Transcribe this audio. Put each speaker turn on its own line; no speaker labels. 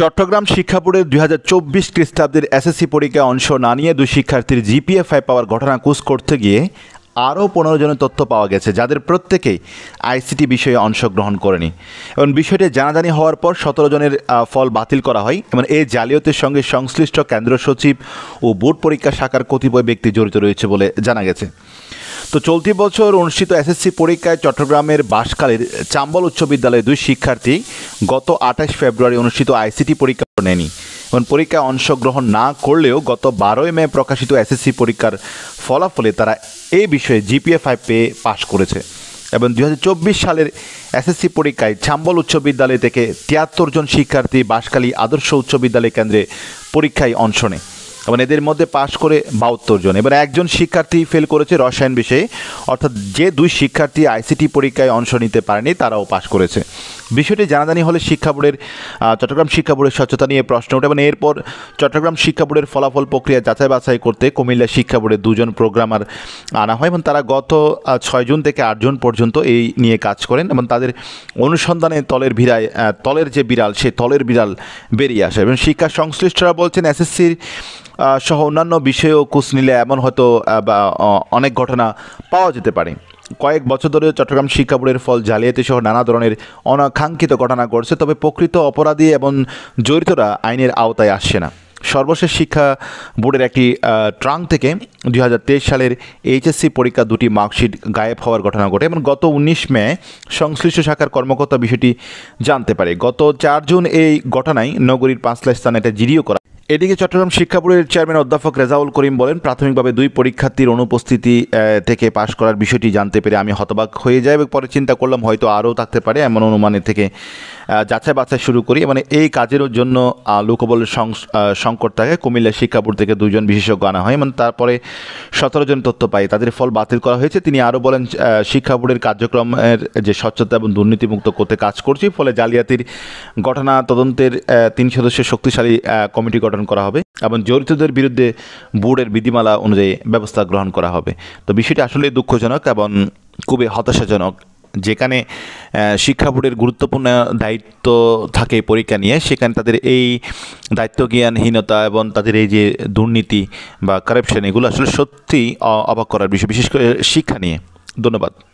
চট্টগ্রাম শিক্ষা বোর্ডের দুই হাজার চব্বিশ খ্রিস্টাব্দের এসএসসি পরীক্ষায় অংশ না নিয়ে দুই শিক্ষার্থীর জিপিএ ফাইভ পাওয়ার ঘটনা কুস করতে গিয়ে আরও পনেরো জনের তথ্য পাওয়া গেছে যাদের প্রত্যেকেই আইসিটি বিষয়ে অংশগ্রহণ করেনি এবং বিষয়টি জানাজানি হওয়ার পর সতেরো জনের ফল বাতিল করা হয় এবং এই জালিয়তের সঙ্গে সংশ্লিষ্ট কেন্দ্র সচিব ও বোর্ড পরীক্ষা শাখার কতিপয় ব্যক্তি জড়িত রয়েছে বলে জানা গেছে তো চলতি বছর অনুষ্ঠিত এসএসসি পরীক্ষায় চট্টগ্রামের বাঁশখালীর চাম্বল উচ্চ বিদ্যালয়ের দুই শিক্ষার্থী গত আঠাশ ফেব্রুয়ারি অনুষ্ঠিত আইসিটি পরীক্ষা নেয়নি এবং পরীক্ষায় অংশগ্রহণ না করলেও গত বারোই মে প্রকাশিত এসএসসি পরীক্ষার ফলাফলে তারা এই বিষয়ে জিপিএ ফাইভ পেয়ে পাশ করেছে এবং দু সালের এসএসসি পরীক্ষায় ছাম্বল উচ্চ বিদ্যালয় থেকে তিয়াত্তর জন শিক্ষার্থী বাঁশখালী আদর্শ উচ্চ বিদ্যালয় কেন্দ্রে পরীক্ষায় অংশ নেয় এবং এদের মধ্যে পাশ করে বাহাত্তর জন এবার একজন শিক্ষার্থী ফেল করেছে রসায়ন বিষয়ে অর্থাৎ যে দুই শিক্ষার্থী আইসিটি পরীক্ষায় অংশ নিতে পারেনি তারাও পাশ করেছে বিষয়টি জানাজানি হলে শিক্ষা বোর্ডের চট্টগ্রাম শিক্ষা বোর্ডের স্বচ্ছতা নিয়ে প্রশ্ন ওঠে এবং এরপর চট্টগ্রাম শিক্ষা বোর্ডের ফলাফল প্রক্রিয়া যাচাই বাছাই করতে কুমিল্লা শিক্ষা বোর্ডে দুজন প্রোগ্রামার আনা হয় এবং তারা গত ছয় জুন থেকে আট জুন পর্যন্ত এই নিয়ে কাজ করেন এবং তাদের অনুসন্ধানে তলের ভিড়ায় তলের যে বিড়াল সে তলের বিড়াল বেরিয়ে আসে এবং শিক্ষা সংশ্লিষ্টরা বলছেন এসএসসির সহ অন্যান্য বিষয়েও কুস নিলে এমন হয়তো অনেক ঘটনা পাওয়া যেতে পারে কয়েক বছর ধরে চট্টগ্রাম শিক্ষা বোর্ডের ফল জালিয়াতি সহ নানা ধরনের অনাকাঙ্ক্ষিত ঘটনা ঘটছে তবে প্রকৃত অপরাধী এবং জড়িতরা আইনের আওতায় আসছে না সর্বশেষ শিক্ষা বোর্ডের একটি ট্রাঙ্ক থেকে দুই সালের এইচএসসি পরীক্ষা দুটি মার্কশিট গায়েব হওয়ার ঘটনা ঘটে এবং গত উনিশ মে সংশ্লিষ্ট শাখার কর্মকর্তা বিষয়টি জানতে পারে গত চার জুন এই ঘটনায় নগরীর পাঁচলা স্থানে এটা জিডিও করা এদিকে চট্টগ্রাম শিক্ষা বোর্ডের চেয়ারম্যান অধ্যাপক রেজাউল করিম বলেন প্রাথমিকভাবে দুই পরীক্ষার্থীর অনুপস্থিতি থেকে পাশ করার বিষয়টি জানতে পেরে আমি হতবাক হয়ে যাই এবং পরে চিন্তা করলাম হয়তো আরও থাকতে পারে এমন অনুমানের থেকে যাচাই বাছাই শুরু করি মানে এই কাজের জন্য লোকবলের সংকট থাকে কুমিল্লা শিক্ষা বোর্ড থেকে দুজন বিশেষজ্ঞ আনা হয় মানে তারপরে সতেরো জন তথ্য পাই তাদের ফল বাতিল করা হয়েছে তিনি আরও বলেন শিক্ষা বোর্ডের কার্যক্রমের যে স্বচ্ছতা এবং দুর্নীতিমুক্ত করতে কাজ করছি ফলে জালিয়াতির ঘটনা তদন্তের তিন সদস্যের শক্তিশালী কমিটি গঠন গঠন করা হবে এবং জড়িতদের বিরুদ্ধে বোর্ডের বিধিমালা অনুযায়ী ব্যবস্থা গ্রহণ করা হবে তো বিষয়টি আসলে দুঃখজনক এবং খুবই হতাশাজনক যেখানে শিক্ষা বোর্ডের গুরুত্বপূর্ণ দায়িত্ব থাকে পরীক্ষা নিয়ে সেখানে তাদের এই দায়িত্ব জ্ঞানহীনতা এবং তাদের এই যে দুর্নীতি বা কারেপশন এগুলো আসলে সত্যি অবাক করার বিষয় বিশেষ করে শিক্ষা নিয়ে ধন্যবাদ